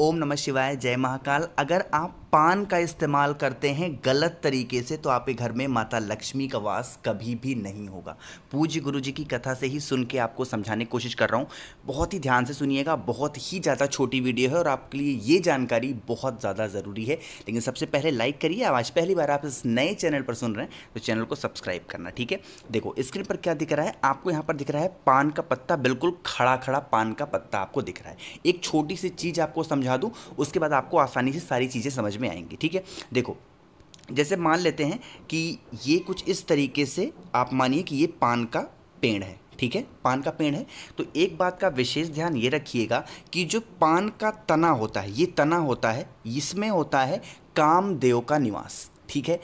ओम नमः शिवाय जय महाकाल अगर आप पान का इस्तेमाल करते हैं गलत तरीके से तो आपके घर में माता लक्ष्मी का वास कभी भी नहीं होगा पूज्य गुरु जी की कथा से ही सुन के आपको समझाने की कोशिश कर रहा हूँ बहुत ही ध्यान से सुनिएगा बहुत ही ज़्यादा छोटी वीडियो है और आपके लिए ये जानकारी बहुत ज़्यादा ज़रूरी है लेकिन सबसे पहले लाइक करिए आज पहली बार आप इस नए चैनल पर सुन रहे हैं तो चैनल को सब्सक्राइब करना ठीक है देखो स्क्रीन पर क्या दिख रहा है आपको यहाँ पर दिख रहा है पान का पत्ता बिल्कुल खड़ा खड़ा पान का पत्ता आपको दिख रहा है एक छोटी सी चीज़ आपको समझा दूँ उसके बाद आपको आसानी से सारी चीज़ें समझ में आएंगी ठीक है देखो जैसे मान लेते हैं कि ये कुछ इस तरीके से आप मानिए कि ये पान का पेड़ है ठीक है पान का पेड़ है तो एक बात का विशेष ध्यान ये रखिएगा कि जो पान का तना होता है ये तना होता है इसमें होता है कामदेव का निवास ठीक है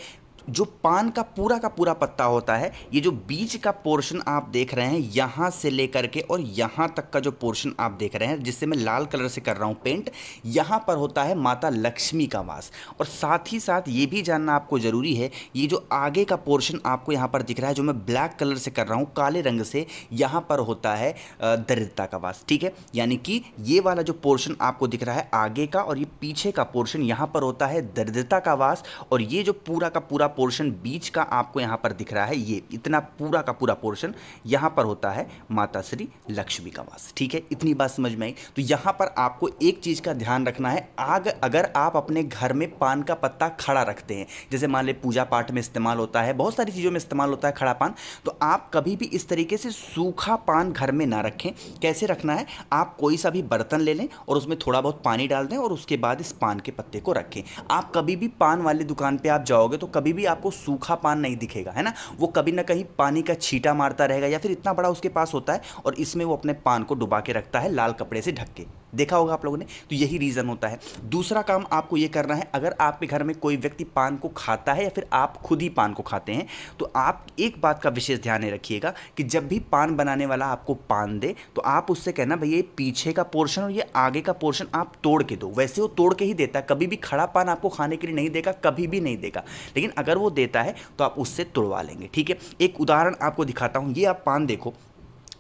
जो पान का पूरा का पूरा पत्ता होता है ये जो बीज का पोर्शन आप देख रहे हैं यहाँ से लेकर के और यहाँ तक का जो पोर्शन आप देख रहे हैं जिससे मैं लाल कलर से कर रहा हूँ पेंट यहाँ पर होता है माता लक्ष्मी का वास और साथ ही साथ ये भी जानना आपको ज़रूरी है ये जो आगे का पोर्शन आपको यहाँ पर दिख रहा है जो मैं ब्लैक कलर से कर रहा हूँ काले रंग से यहाँ पर होता है दरिद्रता का वास ठीक है यानी कि ये वाला जो पोर्शन आपको दिख रहा है आगे का और ये पीछे का पोर्शन यहाँ पर होता है दरिद्रता का वास और ये जो पूरा का पूरा पोर्शन बीच का आपको यहाँ पर दिख रहा है ये इतना पूरा का पूरा पोर्शन यहाँ पर होता है माता श्री लक्ष्मी का वास ठीक है इतनी बात समझ में आई तो यहाँ पर आपको एक चीज़ का ध्यान रखना है आग अगर आप अपने घर में पान का पत्ता खड़ा रखते हैं जैसे मान लें पूजा पाठ में इस्तेमाल होता है बहुत सारी चीज़ों में इस्तेमाल होता है खड़ा पान तो आप कभी भी इस तरीके से सूखा पान घर में ना रखें कैसे रखना है आप कोई सा भी बर्तन ले लें और उसमें थोड़ा बहुत पानी डाल दें और उसके बाद इस पान के पत्ते को रखें आप कभी भी पान वाली दुकान पर आप जाओगे तो कभी भी आपको सूखा पान नहीं दिखेगा है ना वो कभी ना कहीं पानी का छीटा मारता रहेगा या फिर इतना बड़ा उसके पास होता है और इसमें वो अपने पान को डुबा के रखता है लाल कपड़े से ढक के देखा होगा आप लोगों ने तो यही रीज़न होता है दूसरा काम आपको यह करना है अगर आपके घर में कोई व्यक्ति पान को खाता है या फिर आप खुद ही पान को खाते हैं तो आप एक बात का विशेष ध्यान रखिएगा कि जब भी पान बनाने वाला आपको पान दे तो आप उससे कहना भैया ये पीछे का पोर्शन और ये आगे का पोर्शन आप तोड़ के दो वैसे वो तोड़ के ही देता है कभी भी खड़ा पान आपको खाने के लिए नहीं देगा कभी भी नहीं देगा लेकिन अगर वो देता है तो आप उससे तोड़वा लेंगे ठीक है एक उदाहरण आपको दिखाता हूँ ये आप पान देखो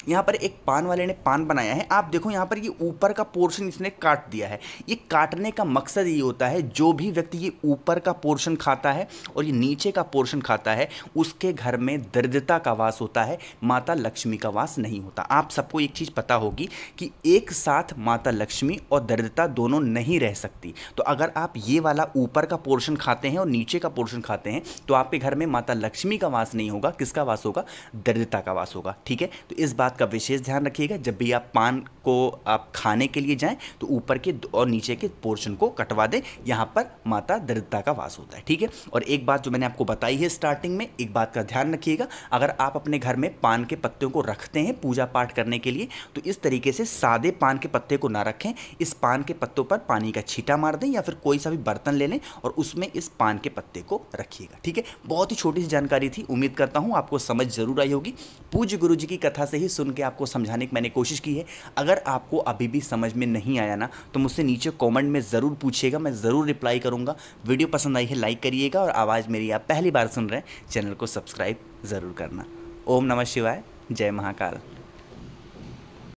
यहाँ पर एक पान वाले ने पान बनाया है आप देखो यहाँ पर ये ऊपर का पोर्शन इसने काट दिया है ये काटने का मकसद ये होता है जो भी व्यक्ति ये ऊपर का पोर्शन खाता है और ये नीचे का पोर्शन खाता है उसके घर में दरिद्रता का वास होता है माता लक्ष्मी का वास नहीं होता आप सबको एक चीज़ पता होगी कि एक साथ माता लक्ष्मी और दरिद्रता दोनों नहीं रह सकती तो अगर आप ये वाला ऊपर का पोर्शन खाते हैं और नीचे का पोर्शन खाते हैं तो आपके घर में माता लक्ष्मी का वास नहीं होगा किसका वास होगा दरिद्रता का वास होगा ठीक है तो इस बात बात का विशेष ध्यान रखिएगा जब भी आप पान को आप खाने के लिए जाएं तो ऊपर के और नीचे के पोर्शन को कटवा दें यहाँ पर माता दरिद्रता का वास होता है ठीक है और एक बात जो मैंने आपको बताई है स्टार्टिंग में एक बात का ध्यान रखिएगा अगर आप अपने घर में पान के पत्तों को रखते हैं पूजा पाठ करने के लिए तो इस तरीके से सादे पान के पत्ते को ना रखें इस पान के पत्तों पर पानी का छीटा मार दें या फिर कोई सा भी बर्तन ले लें और उसमें इस पान के पत्ते को रखिएगा ठीक है बहुत ही छोटी सी जानकारी थी उम्मीद करता हूँ आपको समझ जरूर आई होगी पूज्य गुरु जी की कथा से ही सुन सुन के आपको समझाने की मैंने कोशिश की है अगर आपको अभी भी समझ में नहीं आया ना तो मुझसे नीचे कॉमेंट में ज़रूर पूछिएगा मैं ज़रूर रिप्लाई करूँगा वीडियो पसंद आई है लाइक करिएगा और आवाज़ मेरी आप पहली बार सुन रहे हैं चैनल को सब्सक्राइब ज़रूर करना ओम नमः शिवाय जय महाकाल